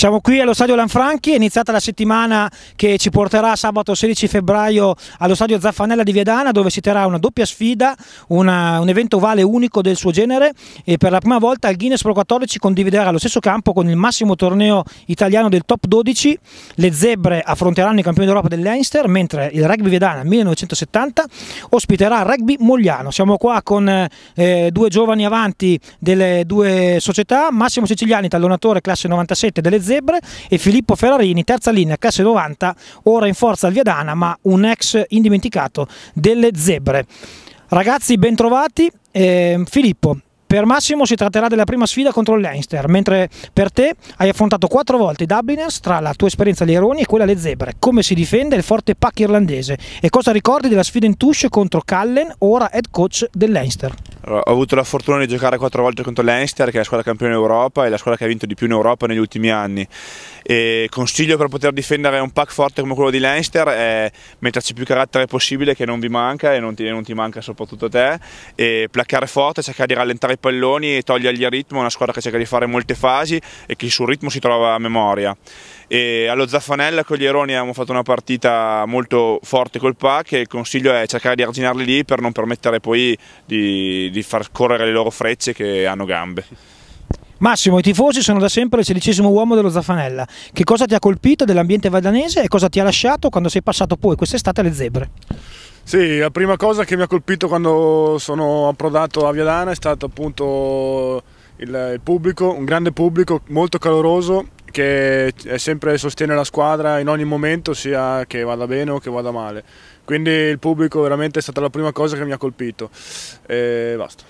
Siamo qui allo stadio Lanfranchi, è iniziata la settimana che ci porterà sabato 16 febbraio allo stadio Zaffanella di Viedana dove si terrà una doppia sfida, una, un evento vale unico del suo genere e per la prima volta il Guinness Pro 14 condividerà lo stesso campo con il massimo torneo italiano del top 12, le zebre affronteranno i campioni d'Europa dell'Einster mentre il rugby Viedana 1970 ospiterà il rugby Mogliano. Siamo qua con eh, due giovani avanti delle due società, Massimo Siciliani, tallonatore classe 97 delle zebre zebre e Filippo Ferrarini, terza linea, classe 90, ora in forza al Viadana, ma un ex indimenticato delle zebre. Ragazzi, bentrovati. Eh, Filippo, per Massimo si tratterà della prima sfida contro Leinster, mentre per te hai affrontato quattro volte i Dubliners tra la tua esperienza alle Eroni e quella alle Zebre. Come si difende il forte pack irlandese? E cosa ricordi della sfida in touche contro Cullen, ora head coach dell'Einster? ho avuto la fortuna di giocare quattro volte contro Leinster, che è la squadra campione d'Europa e la squadra che ha vinto di più in Europa negli ultimi anni e consiglio per poter difendere un pack forte come quello di Leinster è metterci più carattere possibile che non vi manca e non ti, non ti manca soprattutto te e placcare forte, cercare di rallentare i palloni e togliergli il ritmo, una squadra che cerca di fare molte fasi e che sul ritmo si trova a memoria. E allo Zaffanella con gli Eroni abbiamo fatto una partita molto forte col pack e il consiglio è cercare di arginarli lì per non permettere poi di, di far correre le loro frecce che hanno gambe. Massimo, i tifosi sono da sempre il sedicesimo uomo dello Zaffanella. Che cosa ti ha colpito dell'ambiente valdanese e cosa ti ha lasciato quando sei passato poi quest'estate alle zebre? Sì, la prima cosa che mi ha colpito quando sono approdato a Viadana è stato appunto il, il pubblico, un grande pubblico molto caloroso che sempre sostiene la squadra in ogni momento, sia che vada bene o che vada male. Quindi il pubblico veramente è stata la prima cosa che mi ha colpito. E basta.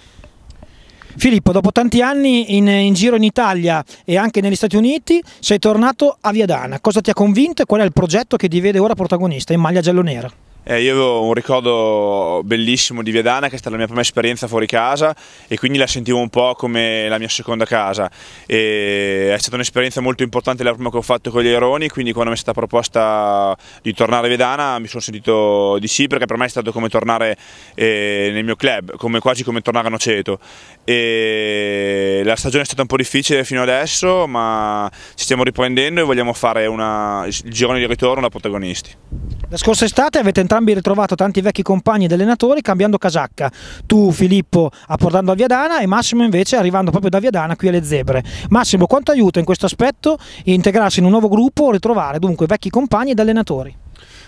Filippo, dopo tanti anni in, in, giro in Italia e anche negli Stati Uniti, sei tornato a Viadana. Cosa ti ha convinto e qual è il progetto che ti vede ora protagonista in maglia giallo-nera? Eh, io avevo un ricordo bellissimo di Viadana che è stata la mia prima esperienza fuori casa e quindi la sentivo un po' come la mia seconda casa e è stata un'esperienza molto importante la prima che ho fatto con gli Aeroni, quindi quando mi è stata proposta di tornare a Viadana mi sono sentito di sì perché per me è stato come tornare eh, nel mio club, come, quasi come tornare a Noceto e la stagione è stata un po' difficile fino adesso ma ci stiamo riprendendo e vogliamo fare una, il girone di ritorno da protagonisti. La scorsa estate avete entrambi ritrovato tanti vecchi compagni ed allenatori cambiando casacca. Tu Filippo apportando a Viadana e Massimo invece arrivando proprio da Viadana qui alle Zebre. Massimo, quanto aiuta in questo aspetto integrarsi in un nuovo gruppo, o ritrovare dunque vecchi compagni ed allenatori?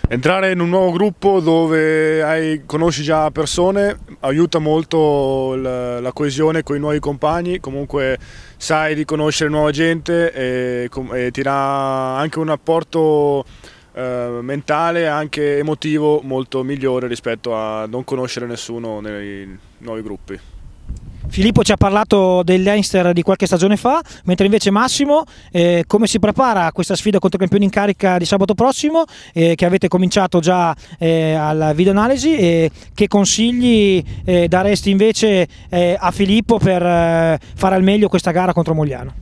Entrare in un nuovo gruppo dove hai, conosci già persone aiuta molto la, la, coesione con i nuovi compagni, comunque sai di conoscere nuova gente e, e ti dà anche un apporto eh, mentale e anche emotivo molto migliore rispetto a non conoscere nessuno nei nuovi gruppi. Filippo ci ha parlato del Leinster di qualche stagione fa, mentre invece Massimo eh, come si prepara a questa sfida contro i campioni in carica di sabato prossimo eh, che avete cominciato già eh, alla videoanalisi e che consigli eh, daresti invece eh, a Filippo per eh, fare al meglio questa gara contro Mogliano?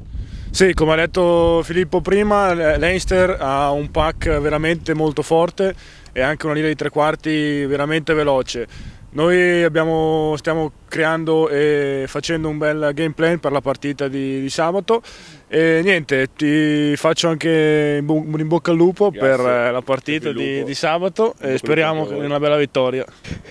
Sì, come ha detto Filippo prima, l'Einster ha un pack veramente molto forte e anche una linea di tre quarti veramente veloce. Noi abbiamo, stiamo creando e facendo un bel game plan per la partita di, di sabato e niente, ti faccio anche un in bocca al lupo Grazie. per eh, la partita di, di, sabato e speriamo in una bella vittoria.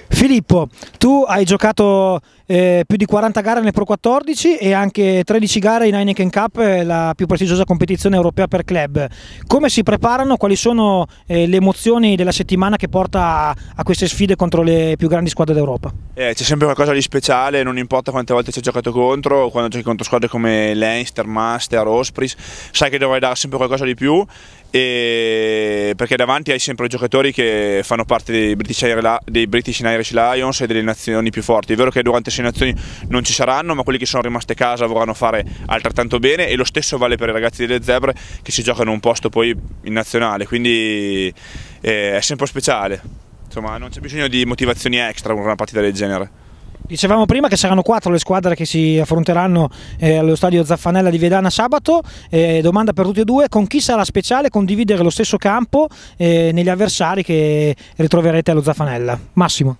Filippo, tu hai giocato eh, più di 40 gare nel Pro 14 e anche 13 gare in Heineken Cup, eh, la più prestigiosa competizione europea per club. Come si preparano? Quali sono eh, le emozioni della settimana che porta a queste sfide contro le più grandi squadre d'Europa? Eh, c'è sempre qualcosa di speciale, non importa quante volte ci hai giocato contro, quando giochi contro squadre come Leinster, Master Ospris, sai che dovrai dare sempre qualcosa di più e perché davanti hai sempre giocatori che fanno parte dei British, Air, dei British Irish Lions e delle nazioni più forti. È vero che durante sei nazioni non ci saranno, ma quelli che sono rimasti a casa vorranno fare altrettanto bene e lo stesso vale per i ragazzi delle zebre che si giocano un posto poi in nazionale, quindi eh, è sempre speciale. Insomma, non c'è bisogno di motivazioni extra per una partita del genere. Dicevamo prima che saranno quattro le squadre che si affronteranno eh, allo stadio Zaffanella di Vedana sabato. Eh, domanda per tutti e due: con chi sarà speciale condividere lo stesso campo eh, negli avversari che ritroverete allo Zaffanella? Massimo.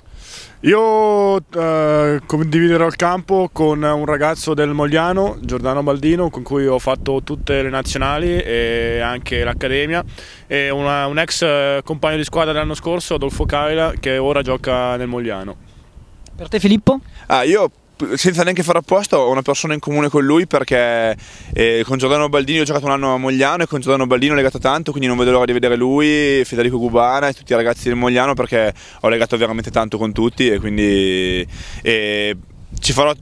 Io eh, condividerò il campo con un ragazzo del Mogliano, Giordano Baldino, con cui ho fatto tutte le nazionali e anche l'accademia, e una, un ex eh, compagno di squadra dell'anno scorso, Adolfo Caila, che ora gioca nel Mogliano. Per te Filippo? Ah, io senza neanche fare apposta ho una persona in comune con lui perché eh, con Giordano Baldini ho giocato un anno a Mogliano e con Giordano Baldini ho legato tanto quindi non vedo l'ora di vedere lui, Federico Gubana e tutti i ragazzi del Mogliano perché ho legato veramente tanto con tutti e quindi eh, ci farò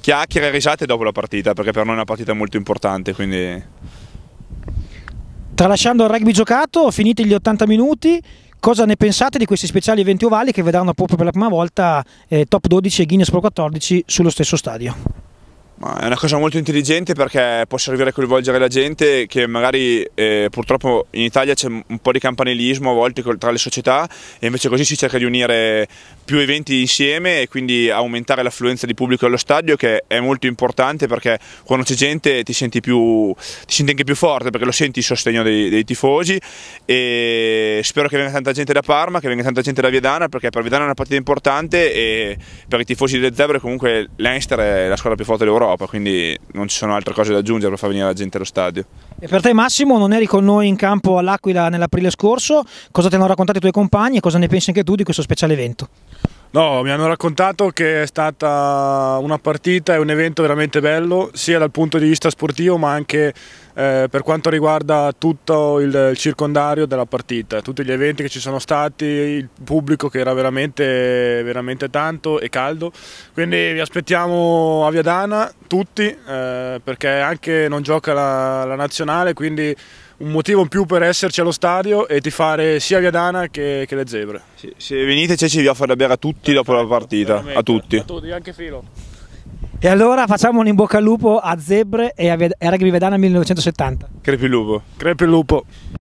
chiacchiere e risate dopo la partita perché per noi è una partita molto importante quindi... Tralasciando il rugby giocato, finiti gli 80 minuti, Cosa ne pensate di questi speciali eventi ovali che vedranno proprio per la prima volta eh, top 12 e Guinness Pro 14 sullo stesso stadio? Ma è una cosa molto intelligente perché può servire a coinvolgere la gente che magari eh, purtroppo in Italia c'è un po' di campanilismo a volte tra le società e invece così si cerca di unire più eventi insieme e quindi aumentare l'affluenza di pubblico allo stadio che è molto importante perché quando c'è gente ti senti, più, ti senti anche più forte perché lo senti il sostegno dei, dei, tifosi e spero che venga tanta gente da Parma, che venga tanta gente da Viedana perché per Viedana è una partita importante e per i tifosi delle Zebre comunque l'Einster è la squadra più forte d'Europa. Europa, quindi non ci sono altre cose da aggiungere per far venire la gente allo stadio. E per te Massimo, non eri con noi in campo all'Aquila nell'aprile scorso, cosa ti hanno raccontato i tuoi compagni e cosa ne pensi anche tu di questo speciale evento? No, mi hanno raccontato che è stata una partita e un evento veramente bello, sia dal punto di vista sportivo ma anche eh, per quanto riguarda tutto il, il, circondario della partita, tutti gli eventi che ci sono stati, il pubblico che era veramente, veramente tanto e caldo. Quindi vi aspettiamo a Viadana tutti, eh, perché anche non gioca la, la nazionale, quindi un motivo in più per esserci allo stadio e ti fare sia Viadana che, che le zebre. Sì, se venite c'è ci vi a da bere a tutti dopo la partita, a tutti. A tutti, anche Filo. E allora facciamo un in bocca al lupo a Zebre e a, Vied- e a Rugby Vedana 1970. Crepi lupo. Crepi lupo.